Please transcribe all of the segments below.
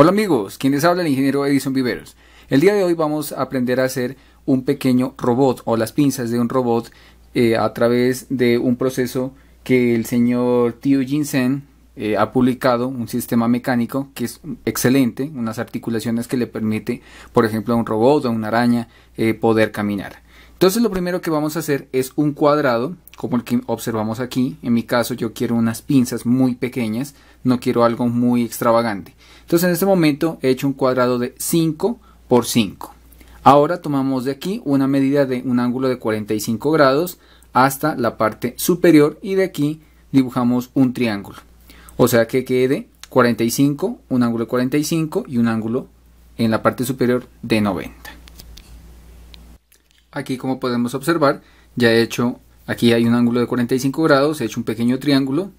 Hola amigos, quien les habla el ingeniero Edison Viveros. El día de hoy vamos a aprender a hacer un pequeño robot o las pinzas de un robot eh, a través de un proceso que el señor Tio Jinsen eh, ha publicado, un sistema mecánico que es excelente, unas articulaciones que le permite, por ejemplo, a un robot o a una araña eh, poder caminar. Entonces lo primero que vamos a hacer es un cuadrado como el que observamos aquí. En mi caso yo quiero unas pinzas muy pequeñas, no quiero algo muy extravagante. Entonces en este momento he hecho un cuadrado de 5 por 5. Ahora tomamos de aquí una medida de un ángulo de 45 grados hasta la parte superior y de aquí dibujamos un triángulo. O sea que quede 45, un ángulo de 45 y un ángulo en la parte superior de 90. Aquí como podemos observar ya he hecho Aquí hay un ángulo de 45 grados, he hecho un pequeño triángulo.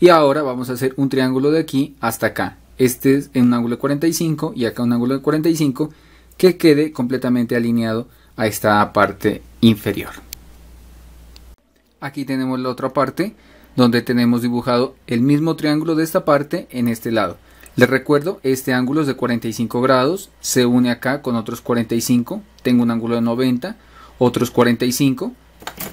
Y ahora vamos a hacer un triángulo de aquí hasta acá. Este es un ángulo de 45 y acá un ángulo de 45 que quede completamente alineado a esta parte inferior. Aquí tenemos la otra parte donde tenemos dibujado el mismo triángulo de esta parte en este lado. Les recuerdo, este ángulo es de 45 grados, se une acá con otros 45, tengo un ángulo de 90, otros 45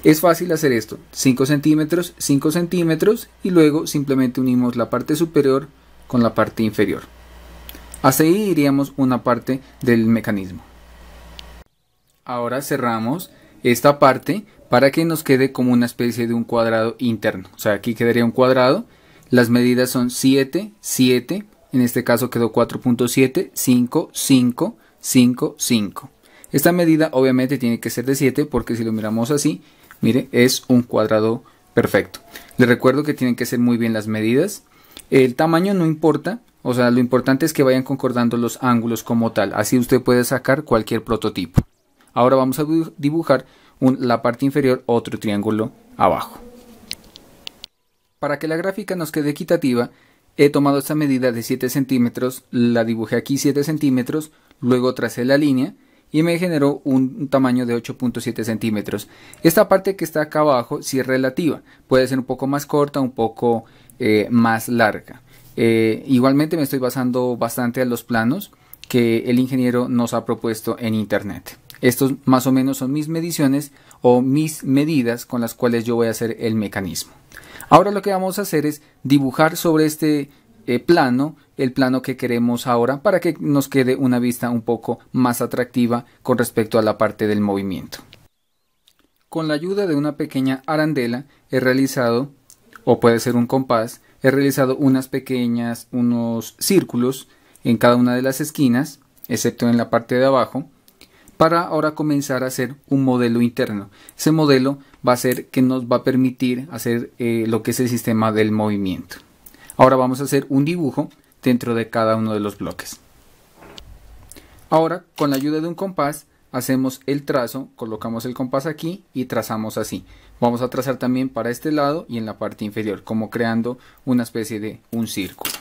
es fácil hacer esto, 5 centímetros, 5 centímetros y luego simplemente unimos la parte superior con la parte inferior. así iríamos una parte del mecanismo. Ahora cerramos esta parte para que nos quede como una especie de un cuadrado interno. O sea, aquí quedaría un cuadrado. Las medidas son 7, 7. En este caso quedó 4.7, 5, 5, 5, 5. Esta medida obviamente tiene que ser de 7 porque si lo miramos así, mire, es un cuadrado perfecto. Les recuerdo que tienen que ser muy bien las medidas. El tamaño no importa, o sea, lo importante es que vayan concordando los ángulos como tal. Así usted puede sacar cualquier prototipo. Ahora vamos a dibujar la parte inferior, otro triángulo abajo. Para que la gráfica nos quede equitativa, he tomado esta medida de 7 centímetros, la dibujé aquí 7 centímetros, luego tracé la línea, y me generó un tamaño de 8.7 centímetros. Esta parte que está acá abajo si es relativa, puede ser un poco más corta, un poco eh, más larga. Eh, igualmente me estoy basando bastante a los planos que el ingeniero nos ha propuesto en internet. Estos más o menos son mis mediciones o mis medidas con las cuales yo voy a hacer el mecanismo. Ahora lo que vamos a hacer es dibujar sobre este eh, plano, el plano que queremos ahora, para que nos quede una vista un poco más atractiva con respecto a la parte del movimiento. Con la ayuda de una pequeña arandela he realizado, o puede ser un compás, he realizado unas pequeñas, unos círculos en cada una de las esquinas, excepto en la parte de abajo, para ahora comenzar a hacer un modelo interno. Ese modelo va a ser que nos va a permitir hacer eh, lo que es el sistema del movimiento. Ahora vamos a hacer un dibujo dentro de cada uno de los bloques. Ahora, con la ayuda de un compás, hacemos el trazo, colocamos el compás aquí y trazamos así. Vamos a trazar también para este lado y en la parte inferior, como creando una especie de un círculo.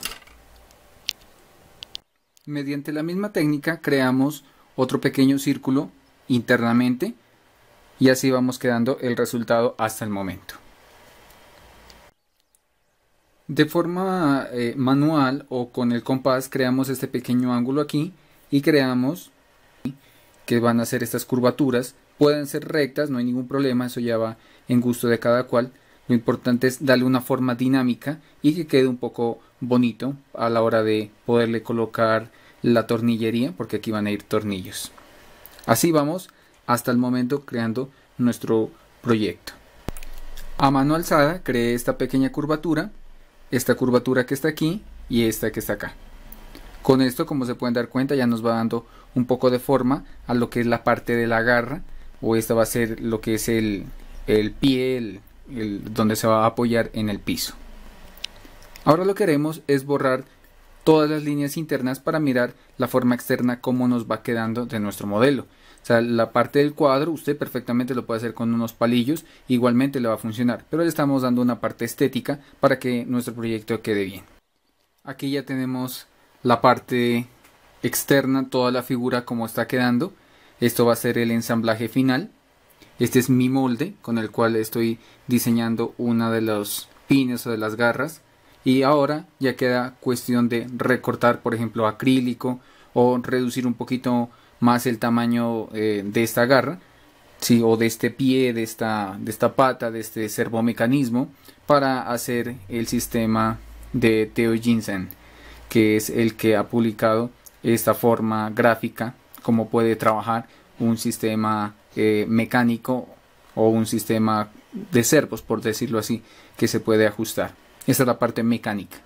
Mediante la misma técnica creamos otro pequeño círculo internamente y así vamos quedando el resultado hasta el momento. De forma eh, manual o con el compás creamos este pequeño ángulo aquí y creamos que van a ser estas curvaturas. Pueden ser rectas, no hay ningún problema, eso ya va en gusto de cada cual. Lo importante es darle una forma dinámica y que quede un poco bonito a la hora de poderle colocar la tornillería porque aquí van a ir tornillos. Así vamos hasta el momento creando nuestro proyecto. A mano alzada creé esta pequeña curvatura esta curvatura que está aquí y esta que está acá. Con esto, como se pueden dar cuenta, ya nos va dando un poco de forma a lo que es la parte de la garra, o esta va a ser lo que es el, el pie, el, donde se va a apoyar en el piso. Ahora lo que haremos es borrar todas las líneas internas para mirar la forma externa cómo nos va quedando de nuestro modelo la parte del cuadro usted perfectamente lo puede hacer con unos palillos, igualmente le va a funcionar, pero le estamos dando una parte estética para que nuestro proyecto quede bien. Aquí ya tenemos la parte externa, toda la figura como está quedando. Esto va a ser el ensamblaje final. Este es mi molde con el cual estoy diseñando una de los pines o de las garras. Y ahora ya queda cuestión de recortar, por ejemplo, acrílico o reducir un poquito más el tamaño eh, de esta garra, sí, o de este pie, de esta, de esta pata, de este servomecanismo, para hacer el sistema de Theo Jensen, que es el que ha publicado esta forma gráfica, cómo puede trabajar un sistema eh, mecánico o un sistema de servos, por decirlo así, que se puede ajustar. Esta es la parte mecánica.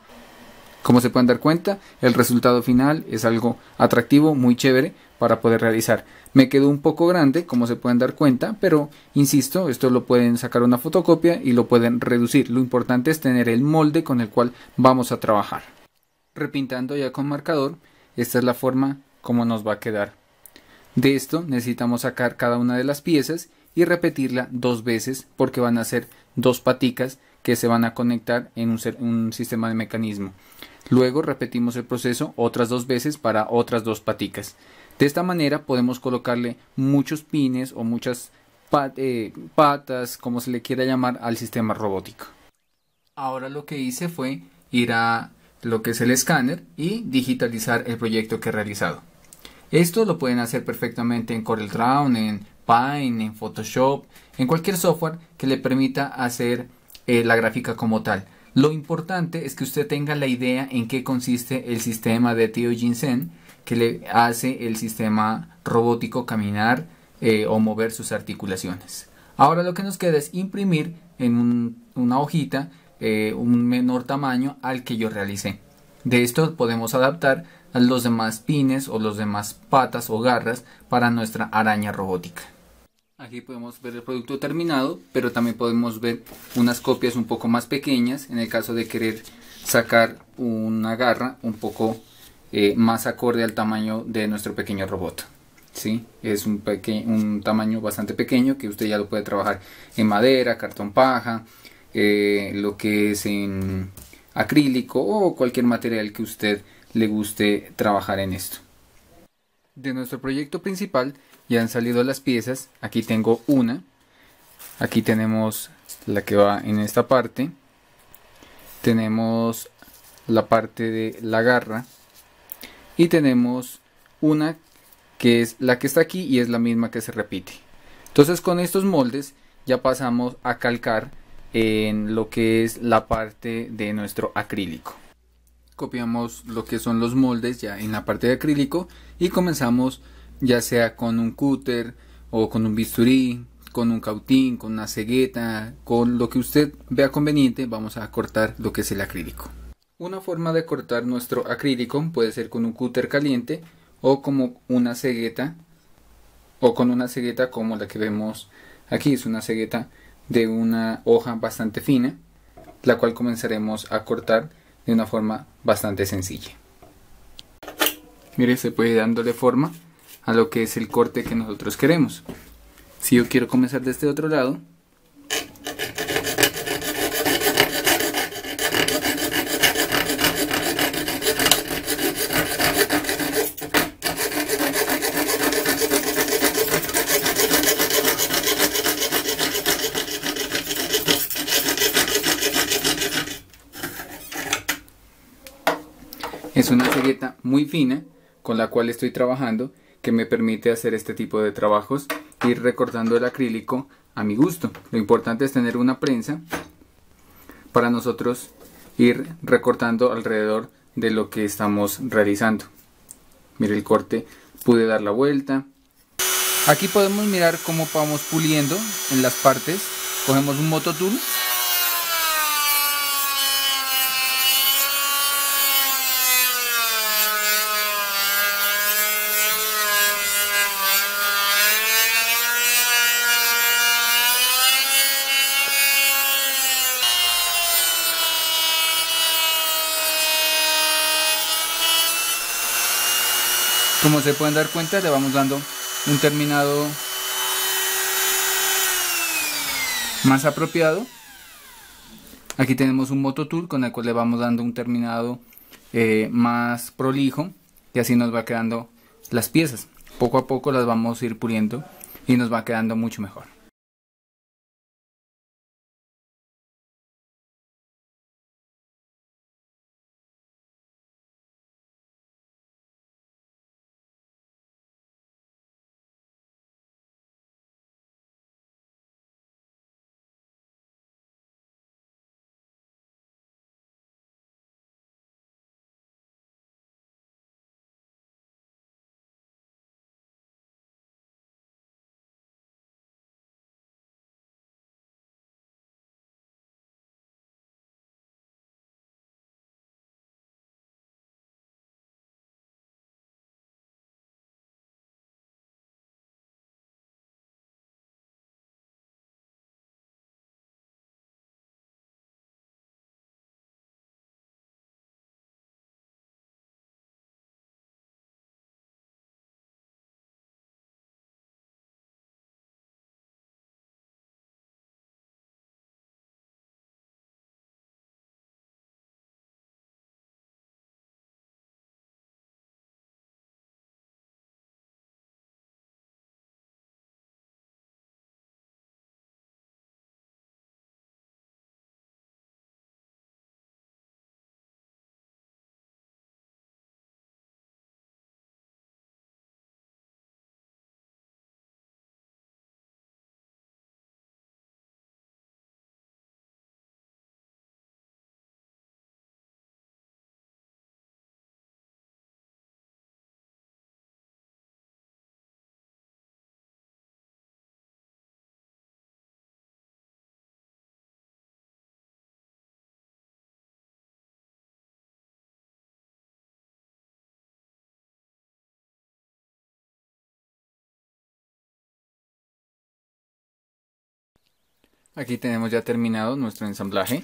Como se pueden dar cuenta, el resultado final es algo atractivo, muy chévere para poder realizar. Me quedó un poco grande, como se pueden dar cuenta, pero insisto, esto lo pueden sacar una fotocopia y lo pueden reducir. Lo importante es tener el molde con el cual vamos a trabajar. Repintando ya con marcador, esta es la forma como nos va a quedar. De esto necesitamos sacar cada una de las piezas y repetirla dos veces porque van a ser dos paticas que se van a conectar en un, un sistema de mecanismo. Luego repetimos el proceso otras dos veces para otras dos paticas. De esta manera podemos colocarle muchos pines o muchas eh, patas, como se le quiera llamar, al sistema robótico. Ahora lo que hice fue ir a lo que es el escáner y digitalizar el proyecto que he realizado. Esto lo pueden hacer perfectamente en CorelDRAW, en Pine, en Photoshop, en cualquier software que le permita hacer eh, la gráfica como tal. Lo importante es que usted tenga la idea en qué consiste el sistema de Tio Ginseng que le hace el sistema robótico caminar eh, o mover sus articulaciones. Ahora lo que nos queda es imprimir en una hojita eh, un menor tamaño al que yo realicé. De esto podemos adaptar a los demás pines o los demás patas o garras para nuestra araña robótica. Aquí podemos ver el producto terminado, pero también podemos ver unas copias un poco más pequeñas en el caso de querer sacar una garra un poco eh, más acorde al tamaño de nuestro pequeño robot. ¿sí? Es un, un tamaño bastante pequeño que usted ya lo puede trabajar en madera, cartón paja, eh, lo que es en acrílico o cualquier material que usted le guste trabajar en esto. De nuestro proyecto principal ya han salido las piezas. Aquí tengo una. Aquí tenemos la que va en esta parte. Tenemos la parte de la garra. Y tenemos una que es la que está aquí y es la misma que se repite. Entonces con estos moldes ya pasamos a calcar en lo que es la parte de nuestro acrílico. Copiamos lo que son los moldes ya en la parte de acrílico y comenzamos ya sea con un cúter o con un bisturí, con un cautín, con una cegueta, con lo que usted vea conveniente, vamos a cortar lo que es el acrílico. Una forma de cortar nuestro acrílico puede ser con un cúter caliente o como una cegueta o con una cegueta como la que vemos aquí, es una cegueta de una hoja bastante fina, la cual comenzaremos a cortar de una forma bastante sencilla. Mire, se puede ir dándole forma a lo que es el corte que nosotros queremos. Si yo quiero comenzar de este otro lado, Es una cegueta muy fina con la cual estoy trabajando que me permite hacer este tipo de trabajos, ir recortando el acrílico a mi gusto. Lo importante es tener una prensa para nosotros ir recortando alrededor de lo que estamos realizando. Mire el corte, pude dar la vuelta. Aquí podemos mirar cómo vamos puliendo en las partes. Cogemos un mototool Como se pueden dar cuenta, le vamos dando un terminado más apropiado. Aquí tenemos un moto mototool con el cual le vamos dando un terminado eh, más prolijo y así nos va quedando las piezas. Poco a poco las vamos a ir puliendo y nos va quedando mucho mejor. Aquí tenemos ya terminado nuestro ensamblaje.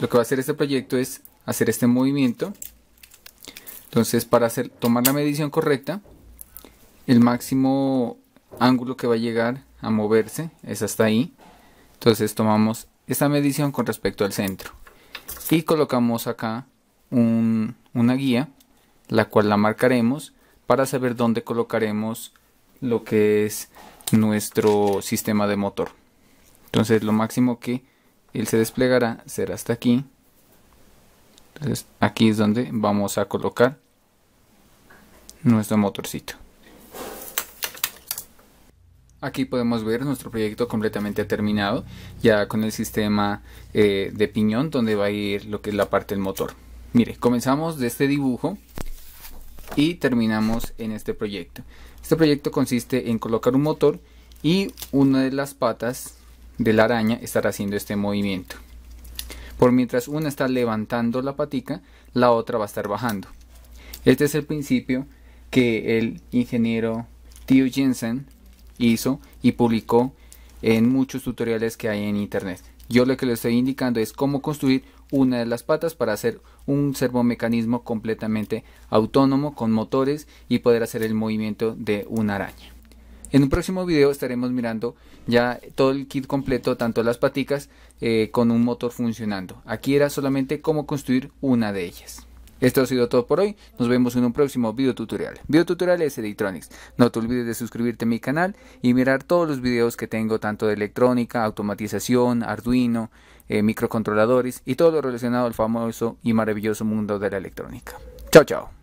Lo que va a hacer este proyecto es hacer este movimiento. Entonces para hacer, tomar la medición correcta, el máximo ángulo que va a llegar a moverse es hasta ahí. Entonces tomamos esta medición con respecto al centro. Y colocamos acá una guía, la cual la marcaremos para saber dónde colocaremos lo que es nuestro sistema de motor. Entonces lo máximo que él se desplegará será hasta aquí. Entonces aquí es donde vamos a colocar nuestro motorcito. Aquí podemos ver nuestro proyecto completamente terminado, ya con el sistema eh, de piñón donde va a ir lo que es la parte del motor. Mire, comenzamos de este dibujo y terminamos en este proyecto. Este proyecto consiste en colocar un motor y una de las patas de la araña estar haciendo este movimiento. Por mientras una está levantando la patica, la otra va a estar bajando. Este es el principio que el ingeniero Tio Jensen hizo y publicó en muchos tutoriales que hay en internet. Yo lo que le estoy indicando es cómo construir una de las patas para hacer un servomecanismo completamente autónomo con motores y poder hacer el movimiento de una araña. En un próximo video estaremos mirando ya todo el kit completo, tanto las paticas eh, con un motor funcionando. Aquí era solamente cómo construir una de ellas. Esto ha sido todo por hoy, nos vemos en un próximo video tutorial. Video tutorial es Electronics. No te olvides de suscribirte a mi canal y mirar todos los videos que tengo tanto de electrónica, automatización, Arduino, eh, microcontroladores y todo lo relacionado al famoso y maravilloso mundo de la electrónica. Chao, chao.